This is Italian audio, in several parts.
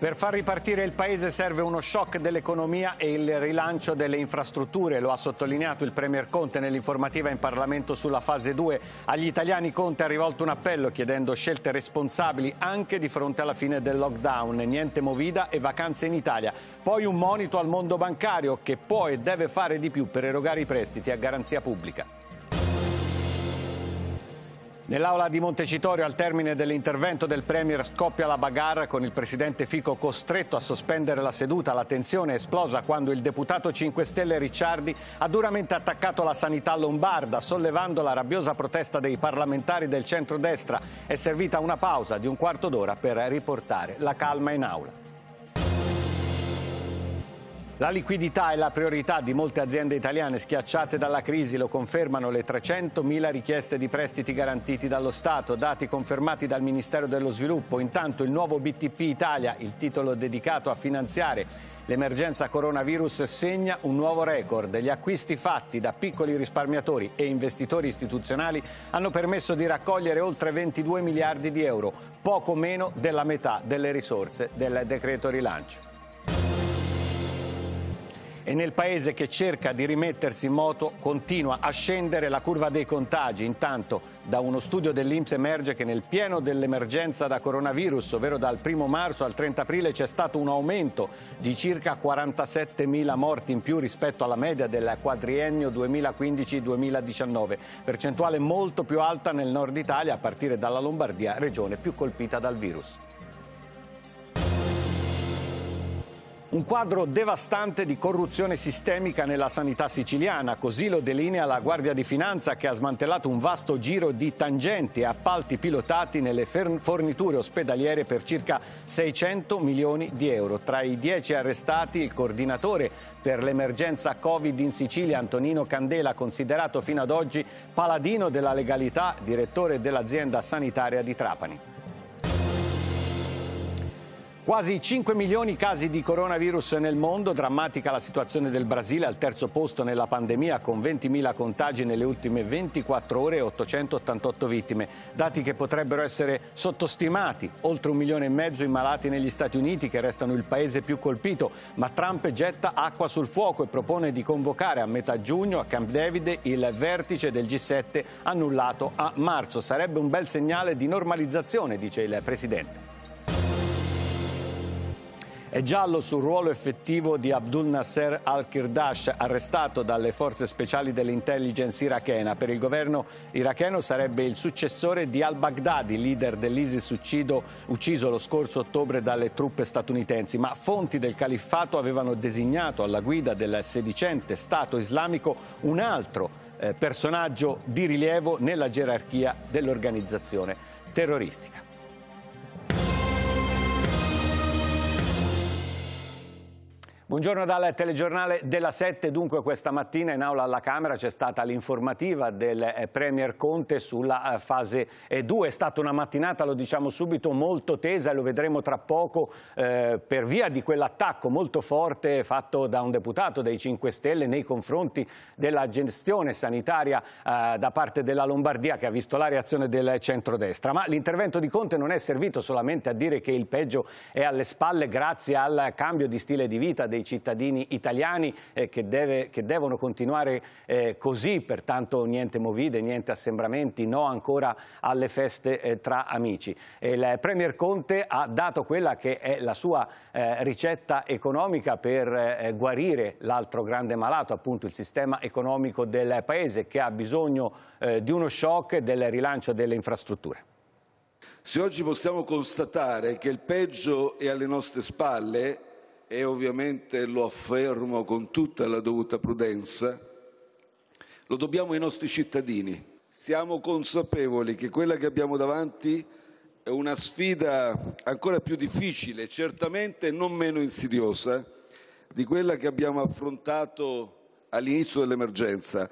Per far ripartire il paese serve uno shock dell'economia e il rilancio delle infrastrutture, lo ha sottolineato il Premier Conte nell'informativa in Parlamento sulla fase 2. Agli italiani Conte ha rivolto un appello chiedendo scelte responsabili anche di fronte alla fine del lockdown, niente movida e vacanze in Italia. Poi un monito al mondo bancario che può e deve fare di più per erogare i prestiti a garanzia pubblica. Nell'aula di Montecitorio, al termine dell'intervento del Premier, scoppia la bagarre con il presidente Fico costretto a sospendere la seduta. La tensione è esplosa quando il deputato 5 Stelle Ricciardi ha duramente attaccato la sanità lombarda, sollevando la rabbiosa protesta dei parlamentari del centrodestra. È servita una pausa di un quarto d'ora per riportare la calma in aula. La liquidità è la priorità di molte aziende italiane schiacciate dalla crisi, lo confermano le 300.000 richieste di prestiti garantiti dallo Stato, dati confermati dal Ministero dello Sviluppo. Intanto il nuovo BTP Italia, il titolo dedicato a finanziare L'emergenza coronavirus segna un nuovo record. Gli acquisti fatti da piccoli risparmiatori e investitori istituzionali hanno permesso di raccogliere oltre 22 miliardi di euro, poco meno della metà delle risorse del decreto rilancio e nel paese che cerca di rimettersi in moto continua a scendere la curva dei contagi. Intanto da uno studio dell'Inps emerge che nel pieno dell'emergenza da coronavirus, ovvero dal 1 marzo al 30 aprile, c'è stato un aumento di circa 47.000 morti in più rispetto alla media del quadriennio 2015-2019, percentuale molto più alta nel nord Italia a partire dalla Lombardia, regione più colpita dal virus. Un quadro devastante di corruzione sistemica nella sanità siciliana, così lo delinea la Guardia di Finanza che ha smantellato un vasto giro di tangenti e appalti pilotati nelle forniture ospedaliere per circa 600 milioni di euro. Tra i dieci arrestati il coordinatore per l'emergenza Covid in Sicilia, Antonino Candela, considerato fino ad oggi paladino della legalità, direttore dell'azienda sanitaria di Trapani. Quasi 5 milioni casi di coronavirus nel mondo, drammatica la situazione del Brasile al terzo posto nella pandemia con 20.000 contagi nelle ultime 24 ore e 888 vittime, dati che potrebbero essere sottostimati, oltre un milione e mezzo i malati negli Stati Uniti che restano il paese più colpito, ma Trump getta acqua sul fuoco e propone di convocare a metà giugno a Camp David il vertice del G7 annullato a marzo, sarebbe un bel segnale di normalizzazione, dice il Presidente. È giallo sul ruolo effettivo di Abdul Nasser al-Kirdash, arrestato dalle forze speciali dell'intelligence irachena. Per il governo iracheno sarebbe il successore di al-Baghdadi, leader dell'ISIS uccido, ucciso lo scorso ottobre dalle truppe statunitensi. Ma fonti del califfato avevano designato alla guida del sedicente Stato islamico un altro eh, personaggio di rilievo nella gerarchia dell'organizzazione terroristica. Buongiorno dal telegiornale della 7. Dunque questa mattina in aula alla Camera c'è stata l'informativa del eh, Premier Conte sulla eh, fase 2. Eh, è stata una mattinata, lo diciamo subito, molto tesa e lo vedremo tra poco eh, per via di quell'attacco molto forte fatto da un deputato dei 5 Stelle nei confronti della gestione sanitaria eh, da parte della Lombardia che ha visto la reazione del centrodestra. Ma l'intervento di Conte non è servito solamente a dire che il peggio è alle spalle grazie al cambio di stile di vita dei i cittadini italiani eh, che, deve, che, devono continuare eh, così, pertanto niente movide, niente assembramenti, no ancora alle feste eh, tra amici. Il Premier Conte ha dato quella che è la sua eh, ricetta economica per eh, guarire l'altro grande malato, appunto il sistema economico del Paese che ha bisogno eh, di uno shock del rilancio delle infrastrutture. Se oggi possiamo constatare che il peggio è alle nostre spalle, e ovviamente lo affermo con tutta la dovuta prudenza, lo dobbiamo ai nostri cittadini. Siamo consapevoli che quella che abbiamo davanti è una sfida ancora più difficile, certamente non meno insidiosa, di quella che abbiamo affrontato all'inizio dell'emergenza,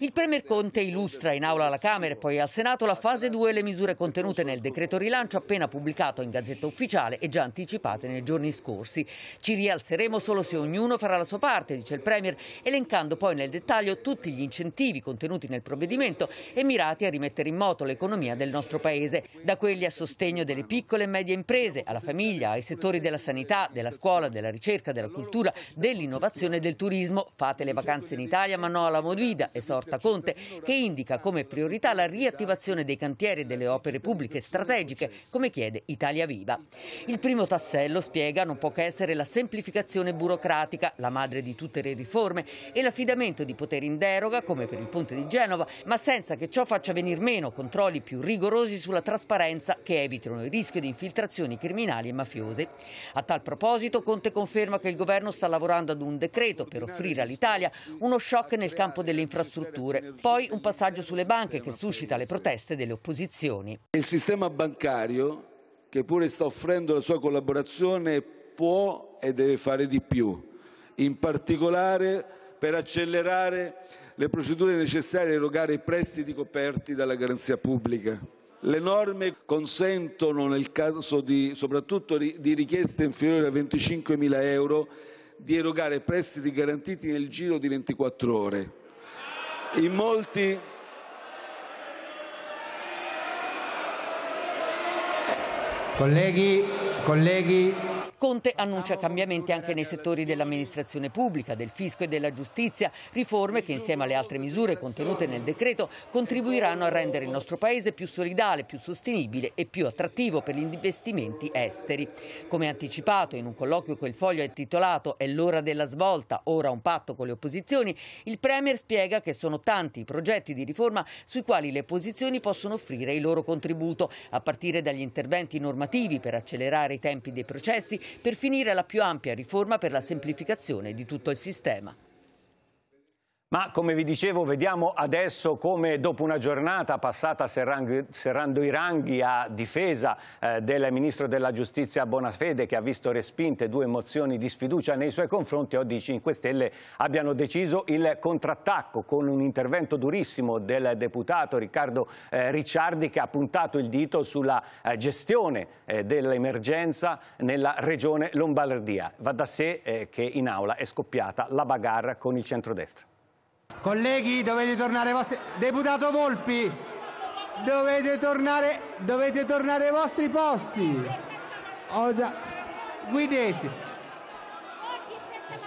il Premier Conte illustra in aula alla Camera e poi al Senato la fase 2 e le misure contenute nel decreto rilancio appena pubblicato in Gazzetta Ufficiale e già anticipate nei giorni scorsi. Ci rialzeremo solo se ognuno farà la sua parte, dice il Premier, elencando poi nel dettaglio tutti gli incentivi contenuti nel provvedimento e mirati a rimettere in moto l'economia del nostro Paese, da quelli a sostegno delle piccole e medie imprese, alla famiglia, ai settori della sanità, della scuola, della ricerca, della cultura, dell'innovazione e del turismo. Fate le vacanze in Italia ma no alla movida esorta Conte, che indica come priorità la riattivazione dei cantieri e delle opere pubbliche strategiche, come chiede Italia Viva. Il primo tassello, spiega, non può che essere la semplificazione burocratica, la madre di tutte le riforme, e l'affidamento di poteri in deroga, come per il ponte di Genova, ma senza che ciò faccia venir meno controlli più rigorosi sulla trasparenza che evitino il rischio di infiltrazioni criminali e mafiose. A tal proposito, Conte conferma che il governo sta lavorando ad un decreto per offrire all'Italia uno shock nel campo delle informazioni infrastrutture. Poi un passaggio sulle banche che suscita le proteste delle opposizioni. Il sistema bancario, che pure sta offrendo la sua collaborazione, può e deve fare di più, in particolare per accelerare le procedure necessarie a erogare i prestiti coperti dalla garanzia pubblica. Le norme consentono, nel caso di, soprattutto di richieste inferiori a 25.000 euro, di erogare prestiti garantiti nel giro di 24 ore. In molti Colleghi, colleghi, Conte annuncia cambiamenti anche nei settori dell'amministrazione pubblica, del fisco e della giustizia, riforme che insieme alle altre misure contenute nel decreto contribuiranno a rendere il nostro Paese più solidale, più sostenibile e più attrattivo per gli investimenti esteri. Come anticipato in un colloquio col foglio è intitolato È l'ora della svolta, ora un patto con le opposizioni, il Premier spiega che sono tanti i progetti di riforma sui quali le opposizioni possono offrire il loro contributo, a partire dagli interventi normativi per accelerare i tempi dei processi per finire la più ampia riforma per la semplificazione di tutto il sistema. Ma come vi dicevo vediamo adesso come dopo una giornata passata serrando i ranghi a difesa eh, del Ministro della Giustizia Bonafede che ha visto respinte due mozioni di sfiducia nei suoi confronti, oggi 5 Stelle abbiano deciso il contrattacco con un intervento durissimo del deputato Riccardo eh, Ricciardi che ha puntato il dito sulla eh, gestione eh, dell'emergenza nella regione Lombardia. Va da sé eh, che in aula è scoppiata la bagarra con il centrodestra. Colleghi, dovete tornare ai vostri... Deputato Volpi, dovete tornare, dovete tornare ai vostri posti. Da... Guidesi.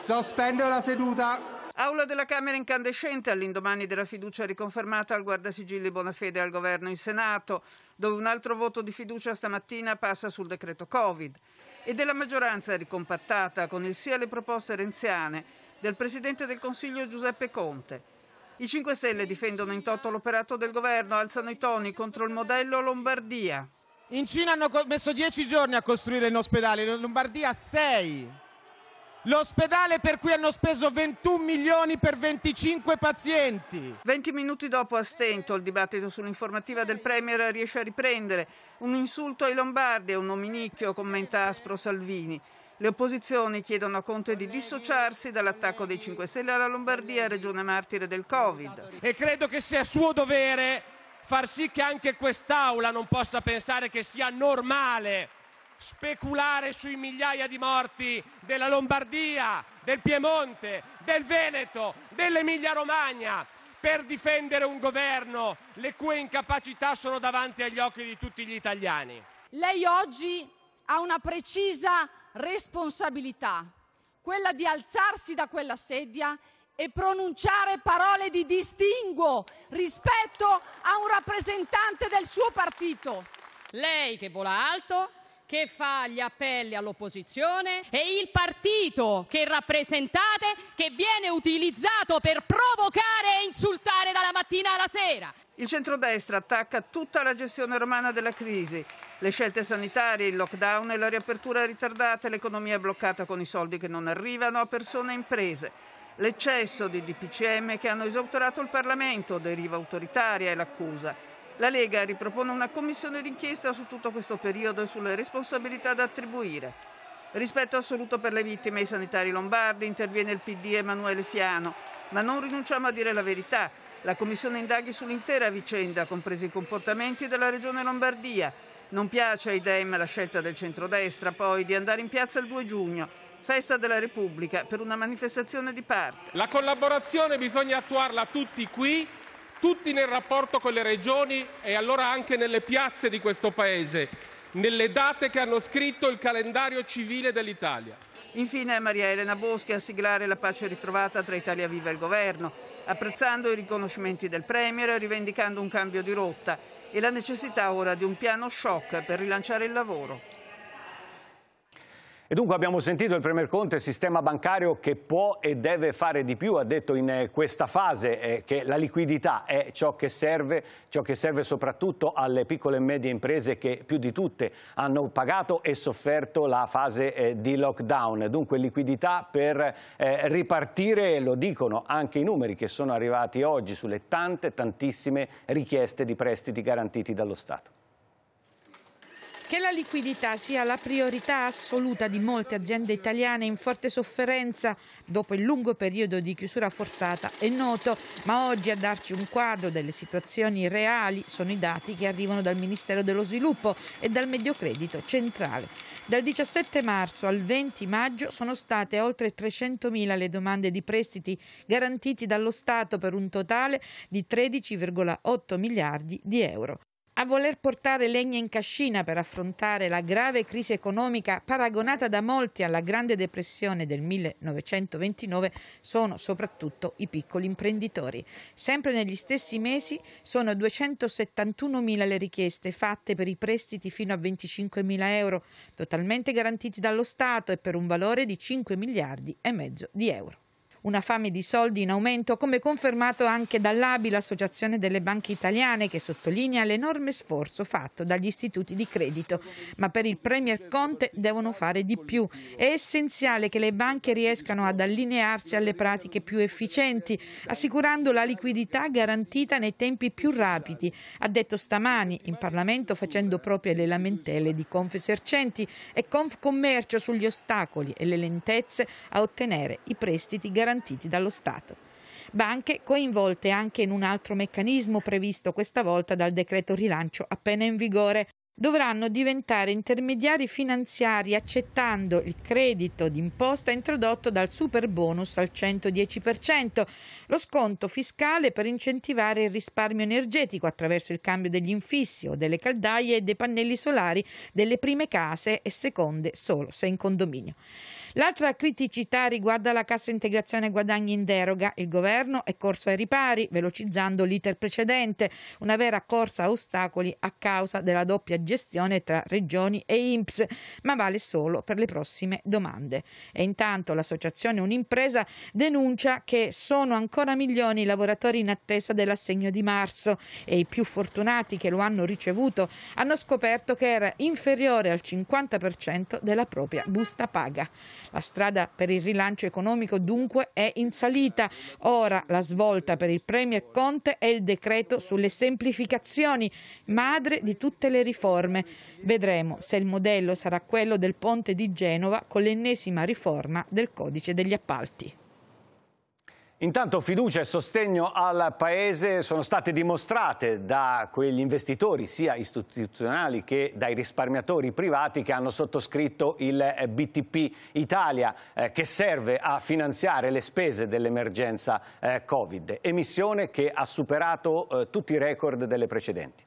Sospendo la seduta. Aula della Camera incandescente all'indomani della fiducia riconfermata al guardasigilli Bonafede al governo in Senato, dove un altro voto di fiducia stamattina passa sul decreto Covid. E della maggioranza ricompattata con il sì alle proposte renziane del Presidente del Consiglio Giuseppe Conte. I 5 Stelle difendono in toto l'operato del governo, alzano i toni contro il modello Lombardia. In Cina hanno messo 10 giorni a costruire in ospedale, in Lombardia 6. L'ospedale per cui hanno speso 21 milioni per 25 pazienti. 20 minuti dopo a stento il dibattito sull'informativa del Premier riesce a riprendere. Un insulto ai Lombardi e un nominicchio, commenta Aspro Salvini. Le opposizioni chiedono a Conte di dissociarsi dall'attacco dei 5 Stelle alla Lombardia, regione martire del Covid. E credo che sia suo dovere far sì che anche quest'Aula non possa pensare che sia normale speculare sui migliaia di morti della Lombardia, del Piemonte, del Veneto, dell'Emilia Romagna per difendere un governo le cui incapacità sono davanti agli occhi di tutti gli italiani. Lei oggi ha una precisa responsabilità, quella di alzarsi da quella sedia e pronunciare parole di distinguo rispetto a un rappresentante del suo partito. Lei che vola alto, che fa gli appelli all'opposizione e il partito che rappresentate che viene utilizzato per provocare e insultare dalla mattina alla sera. Il centrodestra attacca tutta la gestione romana della crisi le scelte sanitarie, il lockdown e la riapertura ritardata, l'economia è bloccata con i soldi che non arrivano a persone e imprese. L'eccesso di DPCM che hanno esautorato il Parlamento, deriva autoritaria è l'accusa. La Lega ripropone una commissione d'inchiesta su tutto questo periodo e sulle responsabilità da attribuire. Rispetto assoluto per le vittime e i sanitari lombardi interviene il PD Emanuele Fiano, ma non rinunciamo a dire la verità. La commissione indaghi sull'intera vicenda, compresi i comportamenti della Regione Lombardia non piace ai Dem la scelta del centrodestra poi di andare in piazza il 2 giugno, festa della Repubblica, per una manifestazione di parte. La collaborazione bisogna attuarla tutti qui, tutti nel rapporto con le regioni e allora anche nelle piazze di questo Paese, nelle date che hanno scritto il calendario civile dell'Italia. Infine Maria Elena Boschi a siglare la pace ritrovata tra Italia Viva e il Governo, apprezzando i riconoscimenti del Premier e rivendicando un cambio di rotta e la necessità ora di un piano shock per rilanciare il lavoro. E dunque abbiamo sentito il Premier Conte, sistema bancario che può e deve fare di più, ha detto in eh, questa fase eh, che la liquidità è ciò che serve, ciò che serve soprattutto alle piccole e medie imprese che più di tutte hanno pagato e sofferto la fase eh, di lockdown. Dunque liquidità per ripartire, lo dicono anche i numeri che sono arrivati oggi sulle tante, tantissime richieste di prestiti garantiti dallo Stato. Che la liquidità sia la priorità assoluta di molte aziende italiane in forte sofferenza dopo il lungo periodo di chiusura forzata è noto, ma oggi a darci un quadro delle situazioni reali sono i dati che arrivano dal Ministero dello Sviluppo e dal Mediocredito Centrale. Dal 17 marzo al 20 maggio sono state oltre 300.000 le domande di prestiti garantiti dallo Stato per un totale di 13,8 miliardi di euro a voler portare legna in cascina per affrontare la grave crisi economica paragonata da molti alla Grande Depressione del 1929 sono soprattutto i piccoli imprenditori. Sempre negli stessi mesi sono 271.000 le richieste fatte per i prestiti fino a 25.000 euro, totalmente garantiti dallo Stato e per un valore di 5 miliardi e mezzo di euro una fame di soldi in aumento, come confermato anche dall'ABI, l'Associazione delle Banche Italiane, che sottolinea l'enorme sforzo fatto dagli istituti di credito. Ma per il Premier Conte devono fare di più. È essenziale che le banche riescano ad allinearsi alle pratiche più efficienti, assicurando la liquidità garantita nei tempi più rapidi, ha detto stamani in Parlamento facendo proprie le lamentele di Confesercenti e Confcommercio sugli ostacoli e le lentezze a ottenere i prestiti garantiti garantiti dallo Stato. Banche coinvolte anche in un altro meccanismo previsto questa volta dal decreto rilancio appena in vigore, dovranno diventare intermediari finanziari accettando il credito d'imposta introdotto dal super bonus al 110%, lo sconto fiscale per incentivare il risparmio energetico attraverso il cambio degli infissi o delle caldaie e dei pannelli solari delle prime case e seconde solo se in condominio. L'altra criticità riguarda la cassa integrazione guadagni in deroga. Il governo è corso ai ripari, velocizzando l'iter precedente, una vera corsa a ostacoli a causa della doppia gestione tra regioni e INPS, ma vale solo per le prossime domande. E intanto l'associazione Un'impresa denuncia che sono ancora milioni i lavoratori in attesa dell'assegno di marzo e i più fortunati che lo hanno ricevuto hanno scoperto che era inferiore al 50% della propria busta paga. La strada per il rilancio economico dunque è in salita. Ora la svolta per il Premier Conte è il decreto sulle semplificazioni, madre di tutte le riforme riforme. Vedremo se il modello sarà quello del ponte di Genova con l'ennesima riforma del codice degli appalti. Intanto fiducia e sostegno al Paese sono state dimostrate da quegli investitori sia istituzionali che dai risparmiatori privati che hanno sottoscritto il BTP Italia eh, che serve a finanziare le spese dell'emergenza eh, Covid, emissione che ha superato eh, tutti i record delle precedenti.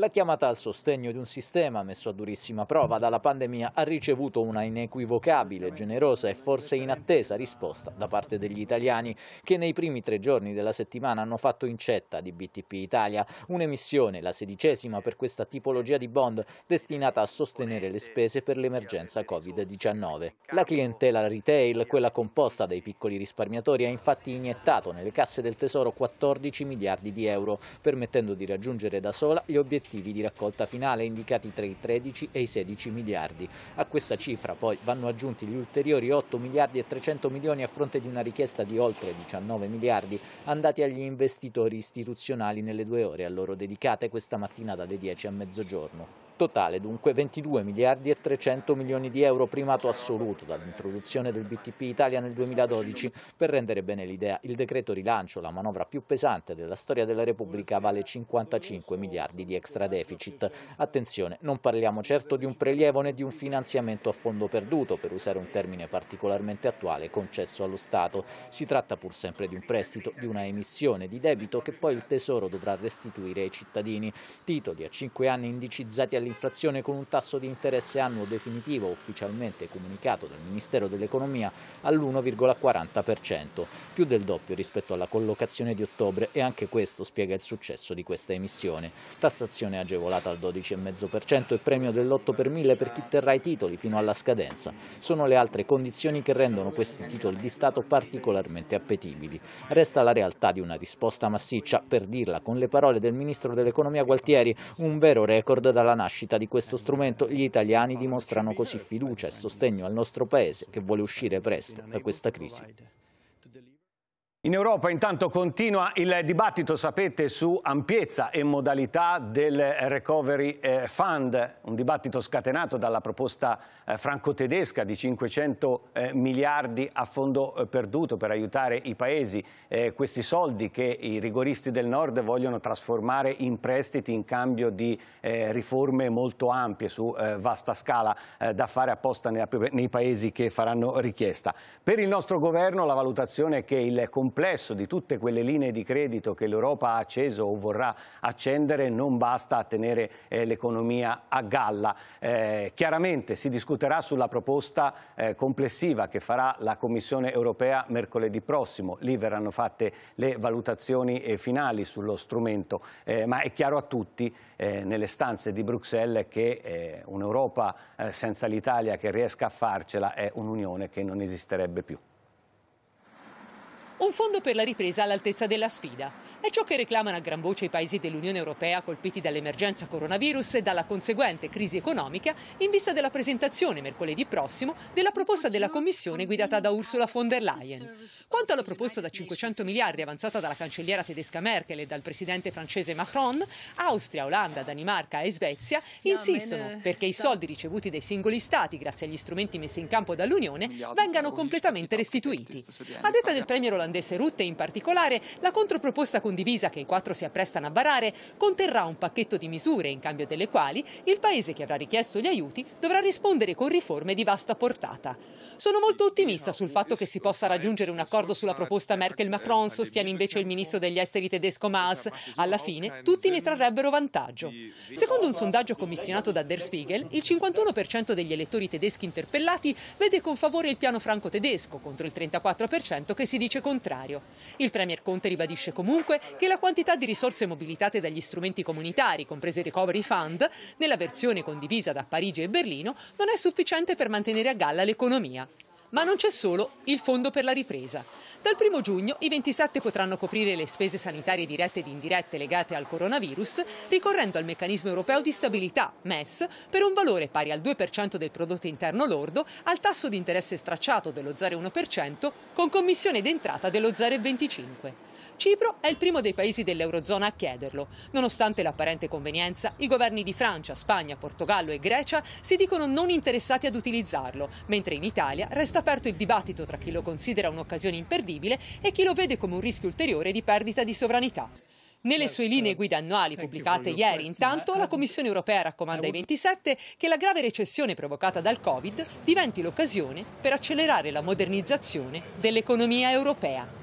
La chiamata al sostegno di un sistema messo a durissima prova dalla pandemia ha ricevuto una inequivocabile, generosa e forse inattesa risposta da parte degli italiani che nei primi tre giorni della settimana hanno fatto incetta di BTP Italia, un'emissione, la sedicesima per questa tipologia di bond, destinata a sostenere le spese per l'emergenza Covid-19. La clientela retail, quella composta dai piccoli risparmiatori, ha infatti iniettato nelle casse del Tesoro 14 miliardi di euro, permettendo di raggiungere da sola gli obiettivi effettivi di raccolta finale indicati tra i 13 e i 16 miliardi. A questa cifra poi vanno aggiunti gli ulteriori 8 miliardi e 300 milioni a fronte di una richiesta di oltre 19 miliardi andati agli investitori istituzionali nelle due ore a loro dedicate questa mattina dalle 10 a mezzogiorno. Totale dunque 22 miliardi e 300 milioni di euro primato assoluto dall'introduzione del BTP Italia nel 2012. Per rendere bene l'idea, il decreto rilancio, la manovra più pesante della storia della Repubblica, vale 55 miliardi di extra deficit. Attenzione, non parliamo certo di un prelievo né di un finanziamento a fondo perduto, per usare un termine particolarmente attuale concesso allo Stato. Si tratta pur sempre di un prestito, di una emissione di debito che poi il Tesoro dovrà restituire ai cittadini. Titoli a 5 anni indicizzati all'interno L'inflazione con un tasso di interesse annuo definitivo ufficialmente comunicato dal Ministero dell'Economia all'1,40%, più del doppio rispetto alla collocazione di ottobre e anche questo spiega il successo di questa emissione. Tassazione agevolata al 12,5% e premio dell'8 per 1000 per chi terrà i titoli fino alla scadenza. Sono le altre condizioni che rendono questi titoli di Stato particolarmente appetibili. Resta la realtà di una risposta massiccia, per dirla con le parole del Ministro dell'Economia Gualtieri, un vero record dalla nascita nascita di questo strumento gli italiani dimostrano così fiducia e sostegno al nostro Paese che vuole uscire presto da questa crisi. In Europa intanto continua il dibattito, sapete, su ampiezza e modalità del Recovery eh, Fund, un dibattito scatenato dalla proposta eh, franco-tedesca di 500 eh, miliardi a fondo perduto per aiutare i paesi, questi soldi che i rigoristi del nord vogliono trasformare in prestiti in cambio di riforme molto ampie su vasta scala da fare apposta nei paesi che faranno richiesta. Per il nostro governo la valutazione è che il comp- complesso di tutte quelle linee di credito che l'Europa ha acceso o vorrà accendere non basta a tenere eh, l'economia a galla. Eh, chiaramente si discuterà sulla proposta eh, complessiva che farà la Commissione europea mercoledì prossimo, lì verranno fatte le valutazioni eh, finali sullo strumento, eh, ma è chiaro a tutti eh, nelle stanze di Bruxelles che un'Europa senza l'Italia che riesca a farcela è un'unione che non esisterebbe più un fondo per la ripresa all'altezza della sfida. È ciò che reclamano a gran voce i paesi dell'Unione Europea colpiti dall'emergenza coronavirus e dalla conseguente crisi economica in vista della presentazione mercoledì prossimo della proposta della Commissione guidata da Ursula von der Leyen. Quanto alla proposta da 500 miliardi avanzata dalla cancelliera tedesca Merkel e dal presidente francese Macron, Austria, Olanda, Danimarca e Svezia insistono perché i soldi ricevuti dai singoli stati grazie agli strumenti messi in campo dall'Unione vengano completamente restituiti. A detta del premier olandese Rutte in particolare, la controproposta con condivisa che i quattro si apprestano a varare conterrà un pacchetto di misure in cambio delle quali il Paese che avrà richiesto gli aiuti dovrà rispondere con riforme di vasta portata. Sono molto ottimista sul fatto che si possa raggiungere un accordo sulla proposta Merkel-Macron, sostiene invece il ministro degli esteri tedesco Maas. Alla fine tutti ne trarrebbero vantaggio. Secondo un sondaggio commissionato da Der Spiegel, il 51% degli elettori tedeschi interpellati vede con favore il piano franco tedesco contro il 34% che si dice contrario. Il premier Conte ribadisce comunque che la quantità di risorse mobilitate dagli strumenti comunitari, comprese recovery fund, nella versione condivisa da Parigi e Berlino, non è sufficiente per mantenere a galla l'economia. Ma non c'è solo il Fondo per la ripresa. Dal 1 giugno i 27 potranno coprire le spese sanitarie dirette ed indirette legate al coronavirus ricorrendo al meccanismo europeo di stabilità, MES, per un valore pari al 2% del prodotto interno lordo, al tasso di interesse stracciato dello 0,1%, con commissione d'entrata dello 0,25%. Cipro è il primo dei paesi dell'Eurozona a chiederlo. Nonostante l'apparente convenienza, i governi di Francia, Spagna, Portogallo e Grecia si dicono non interessati ad utilizzarlo, mentre in Italia resta aperto il dibattito tra chi lo considera un'occasione imperdibile e chi lo vede come un rischio ulteriore di perdita di sovranità. Nelle sue linee eh, guida annuali pubblicate ieri, intanto, la Commissione europea raccomanda ai 27 che la grave recessione provocata dal Covid diventi l'occasione per accelerare la modernizzazione dell'economia europea.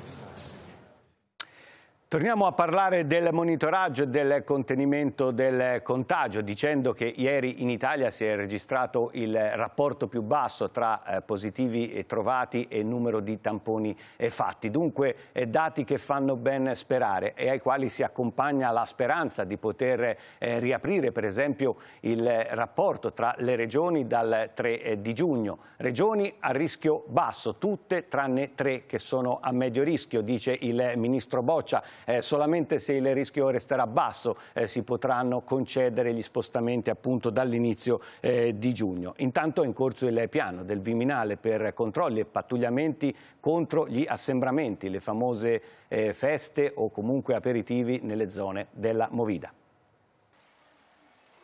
Torniamo a parlare del monitoraggio e del contenimento del contagio, dicendo che ieri in Italia si è registrato il rapporto più basso tra eh, positivi trovati e numero di tamponi fatti. Dunque eh, dati che fanno ben sperare e ai quali si accompagna la speranza di poter eh, riaprire per esempio il rapporto tra le regioni dal 3 di giugno. Regioni a rischio basso, tutte tranne tre che sono a medio rischio, dice il ministro Boccia eh, solamente se il rischio resterà basso eh, si potranno concedere gli spostamenti appunto dall'inizio eh, di giugno. Intanto è in corso il piano del Viminale per controlli e pattugliamenti contro gli assembramenti, le famose eh, feste o comunque aperitivi nelle zone della Movida.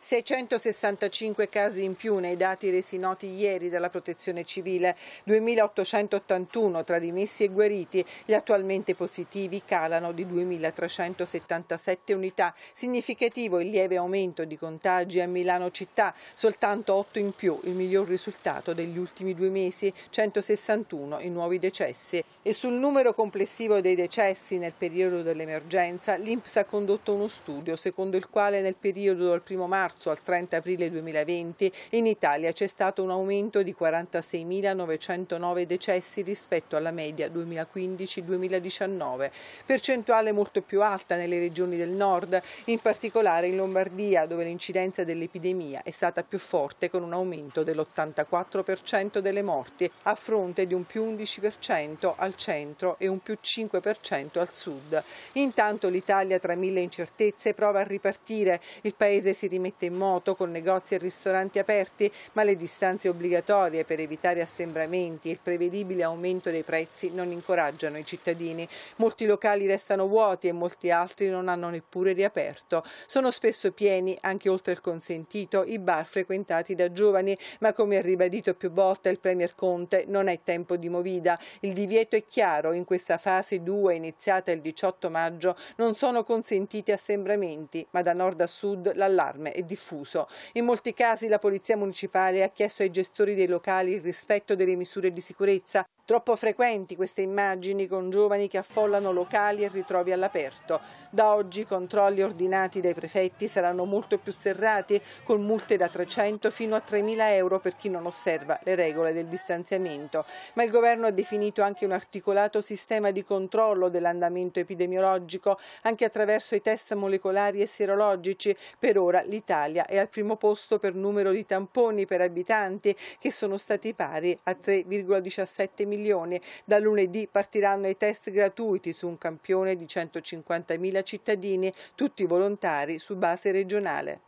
665 casi in più nei dati resi noti ieri dalla protezione civile, 2881 tra dimessi e guariti, gli attualmente positivi calano di 2377 unità, significativo il lieve aumento di contagi a Milano città, soltanto 8 in più, il miglior risultato degli ultimi due mesi, 161 i nuovi decessi. E sul numero complessivo dei decessi nel periodo dell'emergenza, l'INPS ha condotto uno studio secondo il quale nel periodo dal 1 marzo marzo al 30 aprile 2020 in Italia c'è stato un aumento di 46.909 decessi rispetto alla media 2015-2019, percentuale molto più alta nelle regioni del nord, in particolare in Lombardia dove l'incidenza dell'epidemia è stata più forte con un aumento dell'84% delle morti a fronte di un più 11% al centro e un più 5% al sud. Intanto l'Italia tra mille incertezze prova a ripartire, il paese si rimette trasporto in moto con negozi e ristoranti aperti, ma le distanze obbligatorie per evitare assembramenti e il prevedibile aumento dei prezzi non incoraggiano i cittadini. Molti locali restano vuoti e molti altri non hanno neppure riaperto. Sono spesso pieni, anche oltre il consentito, i bar frequentati da giovani, ma come ha ribadito più volte il Premier Conte, non è tempo di movida. Il divieto è chiaro, in questa fase 2 iniziata il 18 maggio non sono consentiti assembramenti, ma da nord a sud l'allarme è di diffuso. In molti casi la Polizia Municipale ha chiesto ai gestori dei locali il rispetto delle misure di sicurezza Troppo frequenti queste immagini con giovani che affollano locali e ritrovi all'aperto. Da oggi i controlli ordinati dai prefetti saranno molto più serrati, con multe da 300 fino a 3.000 euro per chi non osserva le regole del distanziamento. Ma il governo ha definito anche un articolato sistema di controllo dell'andamento epidemiologico, anche attraverso i test molecolari e serologici. Per ora l'Italia è al primo posto per numero di tamponi per abitanti, che sono stati pari a 3,17 milioni milioni. Da lunedì partiranno i test gratuiti su un campione di 150.000 cittadini, tutti volontari su base regionale.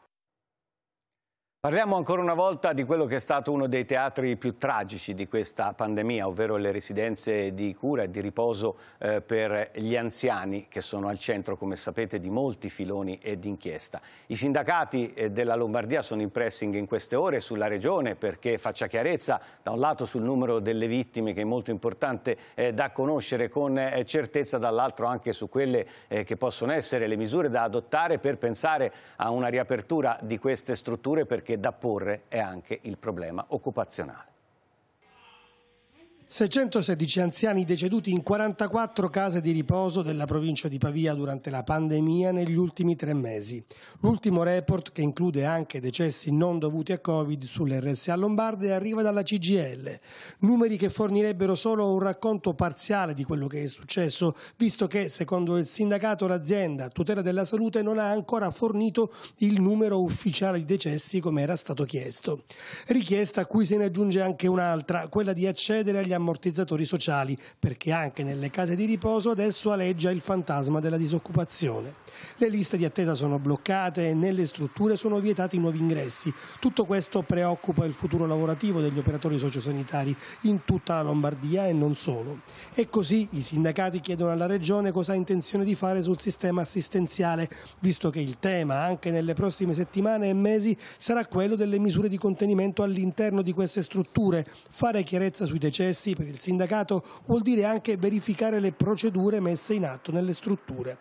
Parliamo ancora una volta di quello che è stato uno dei teatri più tragici di questa pandemia, ovvero le residenze di cura e di riposo eh, per gli anziani che sono al centro, come sapete, di molti filoni ed inchiesta. I sindacati eh, della Lombardia sono in pressing in queste ore sulla Regione perché faccia chiarezza da un lato sul numero delle vittime che è molto importante eh, da conoscere con eh, certezza, dall'altro anche su quelle eh, che possono essere le misure da adottare per pensare a una riapertura di queste strutture perché da porre è anche il problema occupazionale. 616 anziani deceduti in 44 case di riposo della provincia di Pavia durante la pandemia negli ultimi tre mesi. L'ultimo report, che include anche decessi non dovuti a Covid sull'RSA Lombarde, arriva dalla CGL. Numeri che fornirebbero solo un racconto parziale di quello che è successo, visto che, secondo il sindacato, l'azienda tutela della salute non ha ancora fornito il numero ufficiale di decessi come era stato chiesto. Richiesta a cui se ne aggiunge anche un'altra, quella di accedere agli ammortizzatori sociali, perché anche nelle case di riposo adesso aleggia il fantasma della disoccupazione. Le liste di attesa sono bloccate e nelle strutture sono vietati nuovi ingressi. Tutto questo preoccupa il futuro lavorativo degli operatori sociosanitari in tutta la Lombardia e non solo. E così i sindacati chiedono alla Regione cosa ha intenzione di fare sul sistema assistenziale, visto che il tema anche nelle prossime settimane e mesi sarà quello delle misure di contenimento all'interno di queste strutture, fare chiarezza sui decessi processi per il sindacato vuol dire anche verificare le procedure messe in atto nelle strutture.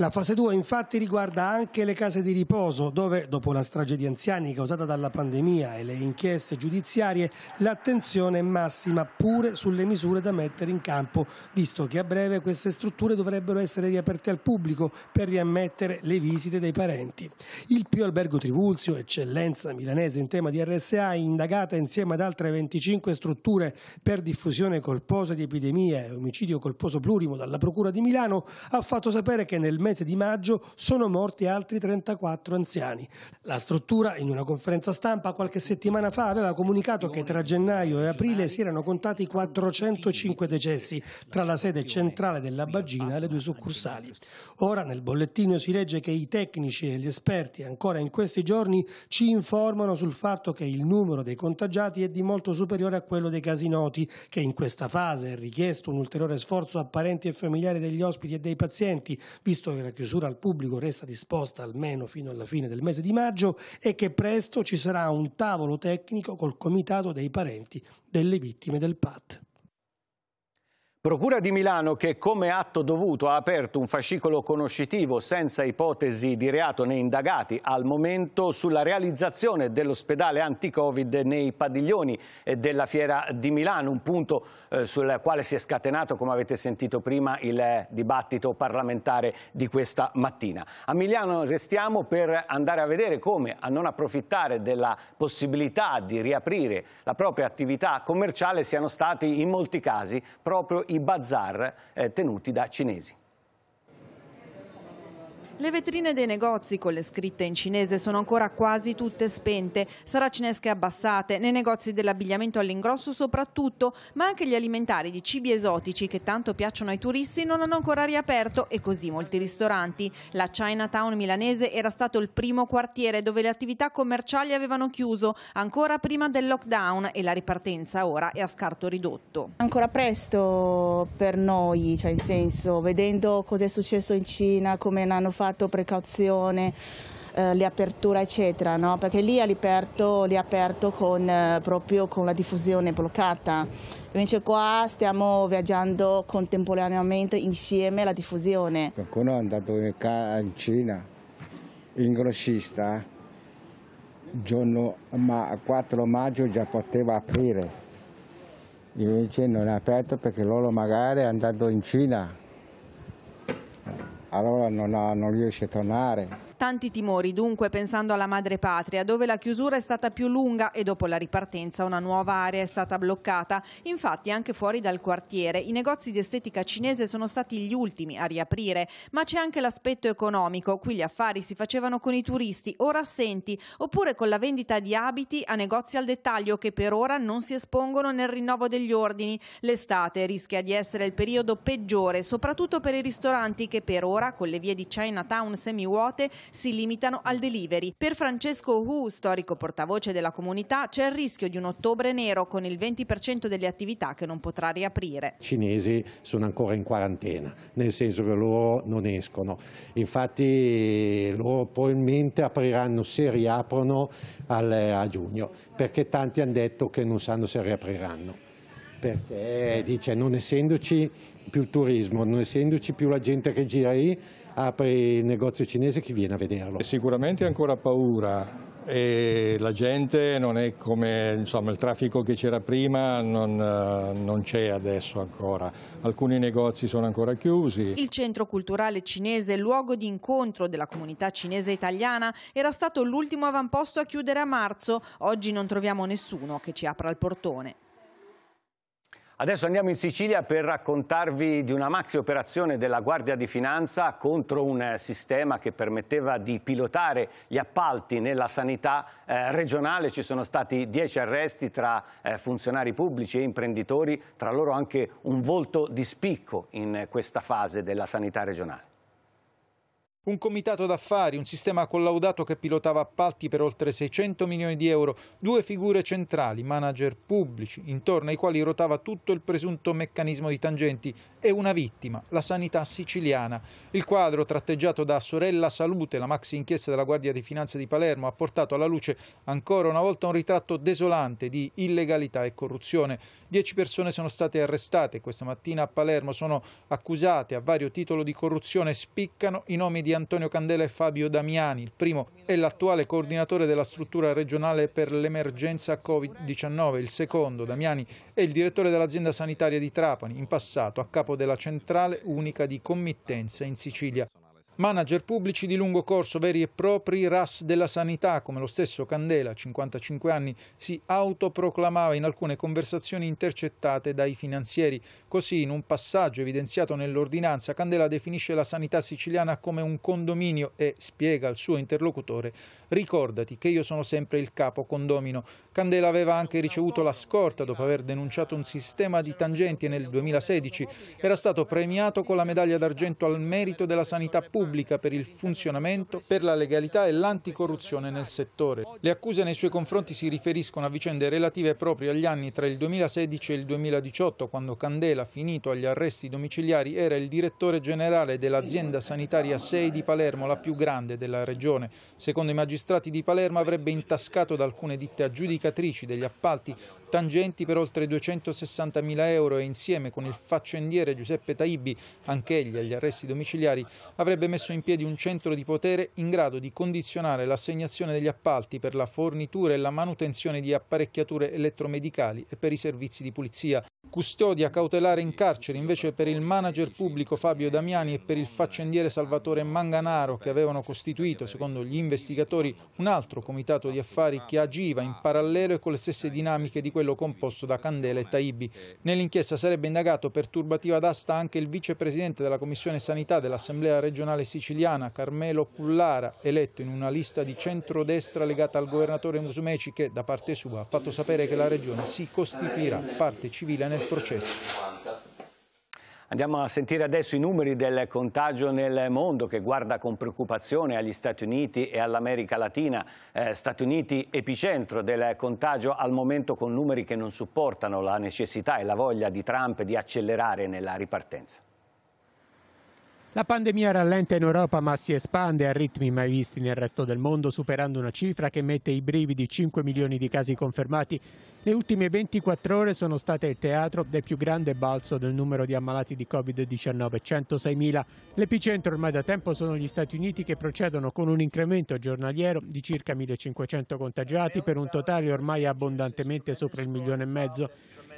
La fase 2 infatti riguarda anche le case di riposo, dove dopo la strage di anziani causata dalla pandemia e le inchieste giudiziarie, l'attenzione è massima pure sulle misure da mettere in campo, visto che a breve queste strutture dovrebbero essere riaperte al pubblico per riammettere le visite dei parenti. Il Pio Albergo Trivulzio, eccellenza milanese in tema di RSA, indagata insieme ad altre 25 strutture per diffusione colposa di epidemia e omicidio colposo plurimo dalla Procura di Milano, ha fatto sapere che nel mese di maggio sono morti altri 34 anziani. La struttura, in una conferenza stampa qualche settimana fa, aveva comunicato che tra gennaio e aprile si erano contati 405 decessi tra la sede centrale della Baggina e le due succursali. Ora nel bollettino si legge che i tecnici e gli esperti ancora in questi giorni ci informano sul fatto che il numero dei contagiati è di molto superiore a quello dei casi noti, che in questa fase è richiesto un ulteriore sforzo a parenti e familiari degli ospiti e dei pazienti, visto che che la chiusura al pubblico resta disposta almeno fino alla fine del mese di maggio e che presto ci sarà un tavolo tecnico col comitato dei parenti delle vittime del PAT. Procura di Milano che come atto dovuto ha aperto un fascicolo conoscitivo senza ipotesi di reato né indagati al momento sulla realizzazione dell'ospedale anti-covid nei padiglioni eh, della Fiera di Milano, un punto eh, sul quale si è scatenato, come avete sentito prima, il dibattito parlamentare di questa mattina. A Milano restiamo per andare a vedere come a non approfittare della possibilità di riaprire la propria attività commerciale siano stati in molti casi proprio i bazar eh, tenuti da cinesi. Le vetrine dei negozi con le scritte in cinese sono ancora quasi tutte spente, saracinesche abbassate, nei negozi dell'abbigliamento all'ingrosso soprattutto, ma anche gli alimentari di cibi esotici che tanto piacciono ai turisti non hanno ancora riaperto e così molti ristoranti. La Chinatown milanese era stato il primo quartiere dove le attività commerciali avevano chiuso ancora prima del lockdown e la ripartenza ora è a scarto ridotto. Ancora presto per noi, cioè in senso, vedendo cosa è successo in Cina, come l'hanno fatto fatto precauzione, eh, le aperture eccetera, no? perché lì ha riaperto, riaperto con, eh, proprio con la diffusione bloccata, invece qua stiamo viaggiando contemporaneamente insieme alla diffusione. Qualcuno è andato in Cina, in grossista, giorno, ma 4 maggio già poteva aprire, invece non è aperto perché loro magari è andato in Cina allora non, ha, non riesce a tornare. Tanti timori dunque pensando alla madre patria dove la chiusura è stata più lunga e dopo la ripartenza una nuova area è stata bloccata. Infatti anche fuori dal quartiere i negozi di estetica cinese sono stati gli ultimi a riaprire, ma c'è anche l'aspetto economico. Qui gli affari si facevano con i turisti, ora assenti, oppure con la vendita di abiti a negozi al dettaglio che per ora non si espongono nel rinnovo degli ordini. L'estate rischia di essere il periodo peggiore, soprattutto per i ristoranti che per ora, con le vie di Chinatown semi semivuote, si limitano al delivery. Per Francesco Hu, storico portavoce della comunità, c'è il rischio di un ottobre nero con il 20% delle attività che non potrà riaprire. I cinesi sono ancora in quarantena, nel senso che loro non escono. Infatti loro probabilmente apriranno se riaprono al, a giugno, perché tanti hanno detto che non sanno se riapriranno perché dice non essendoci più il turismo, non essendoci più la gente che gira lì, apre il negozio cinese chi viene a vederlo. Sicuramente ancora paura, e la gente non è come insomma, il traffico che c'era prima non, eh, non c'è adesso ancora alcuni negozi sono ancora chiusi il centro culturale cinese luogo di incontro della comunità cinese italiana era stato l'ultimo avamposto a chiudere a marzo oggi non troviamo nessuno che ci apra il portone Adesso andiamo in Sicilia per raccontarvi di una maxi operazione della Guardia di Finanza contro un eh, sistema che permetteva di pilotare gli appalti nella sanità eh, regionale. Ci sono stati dieci arresti tra eh, funzionari pubblici e imprenditori, tra loro anche un volto di spicco in eh, questa fase della sanità regionale. Un comitato d'affari, un sistema collaudato che pilotava appalti per oltre 600 milioni di euro, due figure centrali, manager pubblici, intorno ai quali ruotava tutto il presunto meccanismo di tangenti e una vittima, la sanità siciliana. Il quadro tratteggiato da Sorella Salute, la maxi inchiesta della Guardia di Finanza di Palermo, ha portato alla luce ancora una volta un ritratto desolante di illegalità e corruzione. Dieci persone sono state arrestate questa mattina a Palermo, sono accusate a vario titolo di corruzione, spiccano i nomi di Antonio Candela e Fabio Damiani. Il primo è l'attuale coordinatore della struttura regionale per l'emergenza Covid-19. Il secondo, Damiani, è il direttore dell'azienda sanitaria di Trapani, in passato a capo della centrale unica di committenza in Sicilia. Manager pubblici di lungo corso, veri e propri ras della sanità, come lo stesso Candela, 55 anni, si autoproclamava in alcune conversazioni intercettate dai finanzieri. Così, in un passaggio evidenziato nell'ordinanza, Candela definisce la sanità siciliana come un condominio e spiega al suo interlocutore «Ricordati che io sono sempre il capo condomino». Candela aveva anche ricevuto la scorta dopo aver denunciato un sistema di tangenti e nel 2016 era stato premiato con la medaglia d'argento al merito della sanità pubblica pubblica per il funzionamento, per la legalità e l'anticorruzione nel settore. Le accuse nei suoi confronti si riferiscono a vicende relative proprio agli anni tra il 2016 e il 2018, quando Candela, finito agli arresti domiciliari, era il direttore generale dell'azienda sanitaria 6 di Palermo, la più grande della regione. Secondo i magistrati di Palermo avrebbe intascato da alcune ditte aggiudicatrici degli appalti tangenti per oltre 260 mila euro e insieme con il faccendiere Giuseppe Taibbi, anch'egli agli arresti domiciliari, avrebbe messo messo in piedi un centro di potere in grado di condizionare l'assegnazione degli appalti per la fornitura e la manutenzione di apparecchiature elettromedicali e per i servizi di pulizia. Custodia cautelare in carcere invece per il manager pubblico Fabio Damiani e per il faccendiere Salvatore Manganaro che avevano costituito, secondo gli investigatori, un altro comitato di affari che agiva in parallelo e con le stesse dinamiche di quello composto da Candela e Taibi. Nell'inchiesta sarebbe indagato per turbativa d'asta anche il vicepresidente della Commissione Sanità dell'Assemblea regionale regionale siciliana Carmelo Pullara, eletto in una lista di centrodestra legata al governatore Musumeci che da parte sua ha fatto sapere che la regione si costituirà parte civile nel processo. Andiamo a sentire adesso i numeri del contagio nel mondo che guarda con preoccupazione agli Stati Uniti e all'America Latina. Eh, Stati Uniti epicentro del contagio al momento con numeri che non supportano la necessità e la voglia di Trump di accelerare nella ripartenza. La pandemia rallenta in Europa ma si espande a ritmi mai visti nel resto del mondo, superando una cifra che mette i brividi 5 milioni di casi confermati. Le ultime 24 ore sono state il teatro del più grande balzo del numero di ammalati di Covid-19, 106 mila. L'epicentro ormai da tempo sono gli Stati Uniti che procedono con un incremento giornaliero di circa 1.500 contagiati per un totale ormai abbondantemente sopra il milione e mezzo.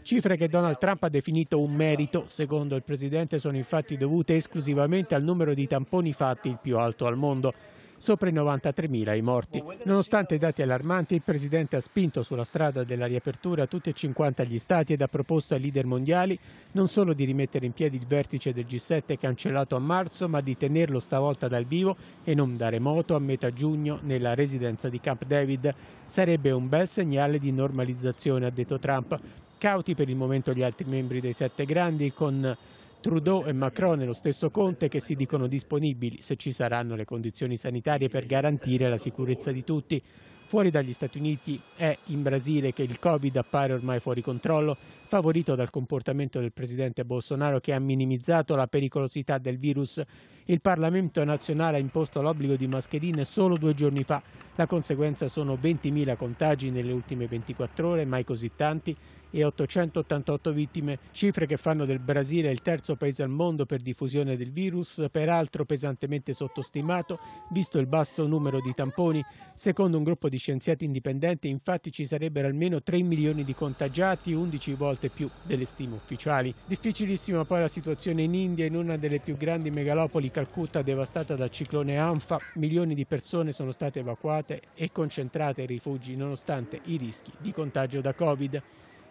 Cifre che Donald Trump ha definito un merito. Secondo il presidente sono infatti dovute esclusivamente al numero di tamponi fatti, il più alto al mondo sopra i 93.000 i morti. Nonostante i dati allarmanti, il Presidente ha spinto sulla strada della riapertura tutti e 50 gli Stati ed ha proposto ai leader mondiali non solo di rimettere in piedi il vertice del G7 cancellato a marzo, ma di tenerlo stavolta dal vivo e non da remoto a metà giugno nella residenza di Camp David. Sarebbe un bel segnale di normalizzazione, ha detto Trump cauti per il momento gli altri membri dei sette grandi con Trudeau e Macron e lo stesso Conte che si dicono disponibili se ci saranno le condizioni sanitarie per garantire la sicurezza di tutti. Fuori dagli Stati Uniti è in Brasile che il Covid appare ormai fuori controllo, favorito dal comportamento del presidente Bolsonaro che ha minimizzato la pericolosità del virus. Il Parlamento nazionale ha imposto l'obbligo di mascherine solo due giorni fa. La conseguenza sono 20.000 contagi nelle ultime 24 ore, mai così tanti, e 888 vittime, cifre che fanno del Brasile il terzo paese al mondo per diffusione del virus, peraltro pesantemente sottostimato, visto il basso numero di tamponi. Secondo un gruppo di scienziati indipendenti, infatti, ci sarebbero almeno 3 milioni di contagiati, 11 volte più delle stime ufficiali. Difficilissima poi la situazione in India, in una delle più grandi megalopoli, Calcutta, devastata dal ciclone Anfa. Milioni di persone sono state evacuate e concentrate in rifugi, nonostante i rischi di contagio da Covid.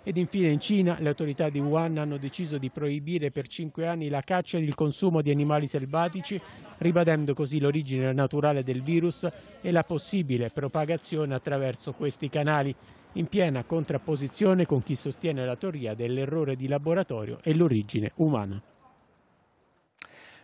Ed infine in Cina le autorità di Wuhan hanno deciso di proibire per cinque anni la caccia ed il consumo di animali selvatici, ribadendo così l'origine naturale del virus e la possibile propagazione attraverso questi canali, in piena contrapposizione con chi sostiene la teoria dell'errore di laboratorio e l'origine umana.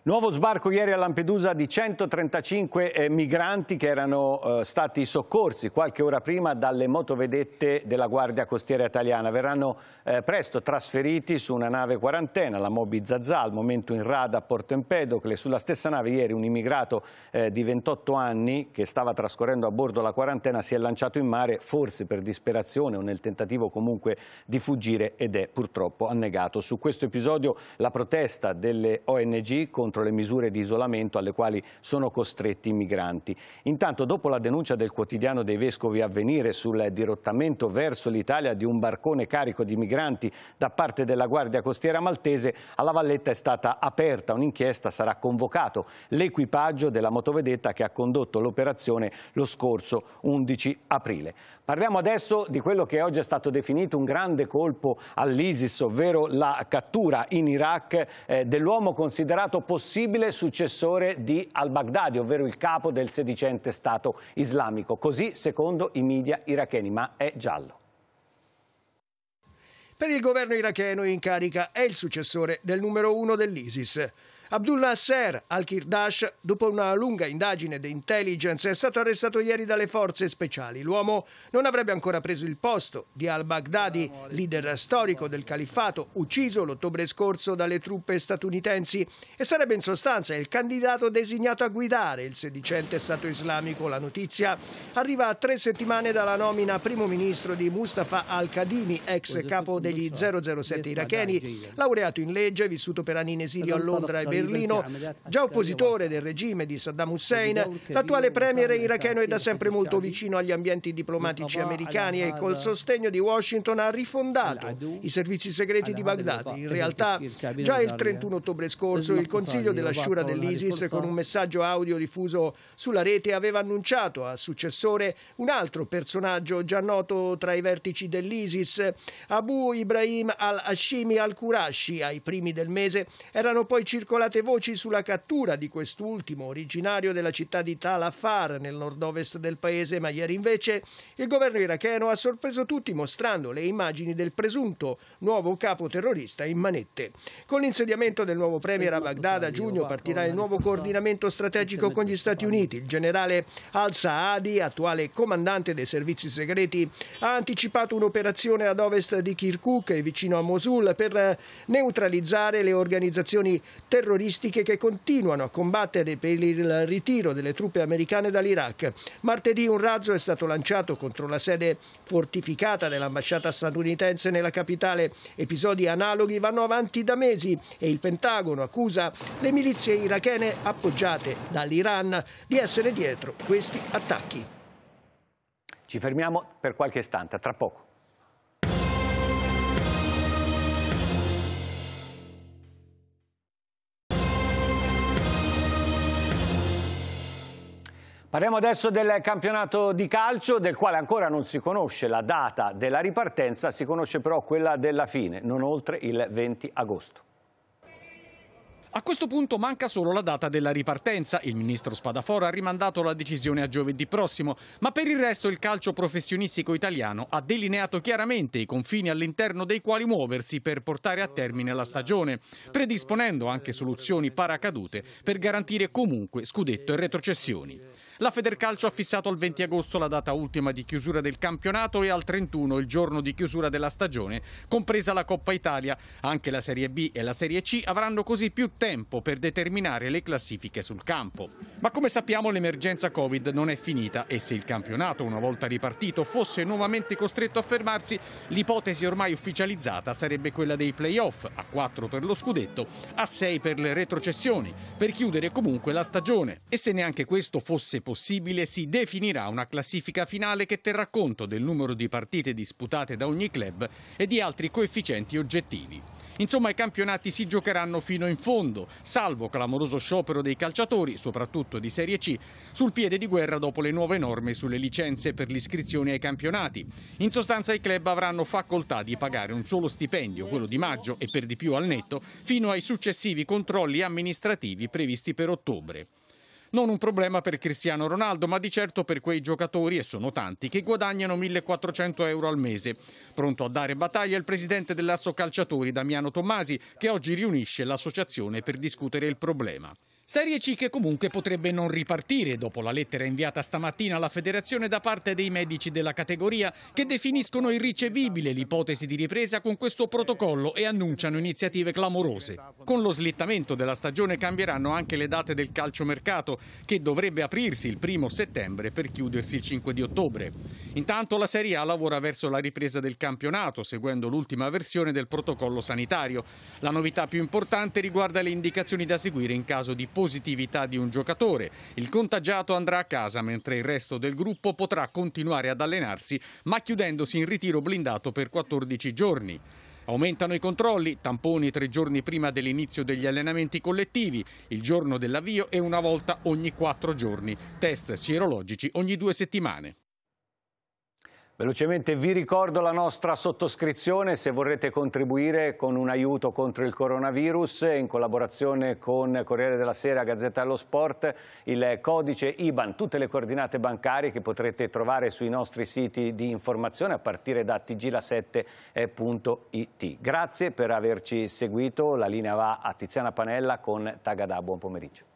Nuovo sbarco ieri a Lampedusa di 135 eh, migranti che erano eh, stati soccorsi qualche ora prima dalle motovedette della Guardia Costiera Italiana. Verranno eh, presto trasferiti su una nave quarantena, la Moby Zazà, al momento in rada a Porto Empedocle. Sulla stessa nave ieri un immigrato di 28 anni che stava trascorrendo a bordo la quarantena si è lanciato in mare, forse per disperazione o nel tentativo comunque di fuggire ed è purtroppo annegato. Su questo episodio la protesta delle ONG contro contro le misure di isolamento alle quali sono costretti i migranti. Intanto, dopo la denuncia del quotidiano dei Vescovi Avvenire sul dirottamento verso l'Italia di un barcone carico di migranti da parte della Guardia Costiera Maltese, alla Valletta è stata aperta un'inchiesta, sarà convocato l'equipaggio della motovedetta che ha condotto l'operazione lo scorso 11 aprile. Parliamo adesso di quello che oggi è stato definito un grande colpo all'ISIS, ovvero la cattura in Iraq eh, dell'uomo considerato possibile successore di al-Baghdadi, ovvero il capo del sedicente Stato islamico, così secondo i media iracheni, ma è giallo. Per il governo iracheno in carica è il successore del numero uno dell'ISIS. Abdul Nasser al-Kirdash, dopo una lunga indagine di intelligence, è stato arrestato ieri dalle forze speciali. L'uomo non avrebbe ancora preso il posto di al-Baghdadi, leader storico del califfato, ucciso l'ottobre scorso dalle truppe statunitensi e sarebbe in sostanza il candidato designato a guidare il sedicente Stato islamico. La notizia arriva a tre settimane dalla nomina primo ministro di Mustafa al-Kadimi, ex capo degli 007 iracheni, laureato in legge, vissuto per anni in esilio a Londra e Berlino, già oppositore del regime di Saddam Hussein, l'attuale premier iracheno è da sempre molto vicino agli ambienti diplomatici americani e col sostegno di Washington ha rifondato i servizi segreti di Baghdad. In realtà, già il 31 ottobre scorso il Consiglio della Shura dell'ISIS con un messaggio audio diffuso sulla rete aveva annunciato a successore un altro personaggio già noto tra i vertici dell'ISIS, Abu Ibrahim al-Hashimi al-Qurashi. Ai primi del mese erano poi circolati circolate voci sulla cattura di quest'ultimo, originario della città di Tal Afar, nel nord-ovest del paese, ma ieri invece il governo iracheno ha sorpreso tutti mostrando le immagini del presunto nuovo capo terrorista in manette. Con l'insediamento del nuovo premier a esatto, Baghdad a giugno partirà il nuovo coordinamento strategico con gli Stati Uniti. Il generale al-Saadi, attuale comandante dei servizi segreti, ha anticipato un'operazione ad ovest di Kirkuk vicino a Mosul per neutralizzare le organizzazioni terroristiche terroristiche che continuano a combattere per il ritiro delle truppe americane dall'Iraq. Martedì un razzo è stato lanciato contro la sede fortificata dell'ambasciata statunitense nella capitale. Episodi analoghi vanno avanti da mesi e il Pentagono accusa le milizie irachene appoggiate dall'Iran di essere dietro questi attacchi. Ci fermiamo per qualche istante, tra poco. Parliamo adesso del campionato di calcio del quale ancora non si conosce la data della ripartenza, si conosce però quella della fine, non oltre il 20 agosto. A questo punto manca solo la data della ripartenza. Il ministro Spadafora ha rimandato la decisione a giovedì prossimo, ma per il resto il calcio professionistico italiano ha delineato chiaramente i confini all'interno dei quali muoversi per portare a termine la stagione, predisponendo anche soluzioni paracadute per garantire comunque scudetto e retrocessioni. La Federcalcio ha fissato al 20 agosto la data ultima di chiusura del campionato e al 31 il giorno di chiusura della stagione, compresa la Coppa Italia. Anche la Serie B e la Serie C avranno così più tempo per determinare le classifiche sul campo. Ma come sappiamo l'emergenza Covid non è finita e se il campionato, una volta ripartito, fosse nuovamente costretto a fermarsi, l'ipotesi ormai ufficializzata sarebbe quella dei playoff, a 4 per lo scudetto, a 6 per le retrocessioni, per chiudere comunque la stagione. E se neanche questo fosse possibile, si definirà una classifica finale che terrà conto del numero di partite disputate da ogni club e di altri coefficienti oggettivi. Insomma, i campionati si giocheranno fino in fondo, salvo clamoroso sciopero dei calciatori, soprattutto di Serie C, sul piede di guerra dopo le nuove norme sulle licenze per l'iscrizione ai campionati. In sostanza i club avranno facoltà di pagare un solo stipendio, quello di maggio e per di più al netto, fino ai successivi controlli amministrativi previsti per ottobre. Non un problema per Cristiano Ronaldo, ma di certo per quei giocatori, e sono tanti, che guadagnano 1.400 euro al mese. Pronto a dare battaglia il presidente dell'Asso Calciatori, Damiano Tommasi, che oggi riunisce l'associazione per discutere il problema. Serie C che comunque potrebbe non ripartire dopo la lettera inviata stamattina alla federazione da parte dei medici della categoria che definiscono irricevibile l'ipotesi di ripresa con questo protocollo e annunciano iniziative clamorose. Con lo slittamento della stagione cambieranno anche le date del calciomercato che dovrebbe aprirsi il primo settembre per chiudersi il 5 di ottobre. Intanto la Serie A lavora verso la ripresa del campionato seguendo l'ultima versione del protocollo sanitario. La novità più importante riguarda le indicazioni da seguire in caso di positività di un giocatore. Il contagiato andrà a casa mentre il resto del gruppo potrà continuare ad allenarsi ma chiudendosi in ritiro blindato per 14 giorni. Aumentano i controlli, tamponi tre giorni prima dell'inizio degli allenamenti collettivi, il giorno dell'avvio e una volta ogni quattro giorni, test sierologici ogni due settimane. Velocemente vi ricordo la nostra sottoscrizione se vorrete contribuire con un aiuto contro il coronavirus in collaborazione con Corriere della Sera, Gazzetta dello Sport, il codice IBAN, tutte le coordinate bancarie che potrete trovare sui nostri siti di informazione a partire da tgla7.it. Grazie per averci seguito, la linea va a Tiziana Panella con Tagada, buon pomeriggio.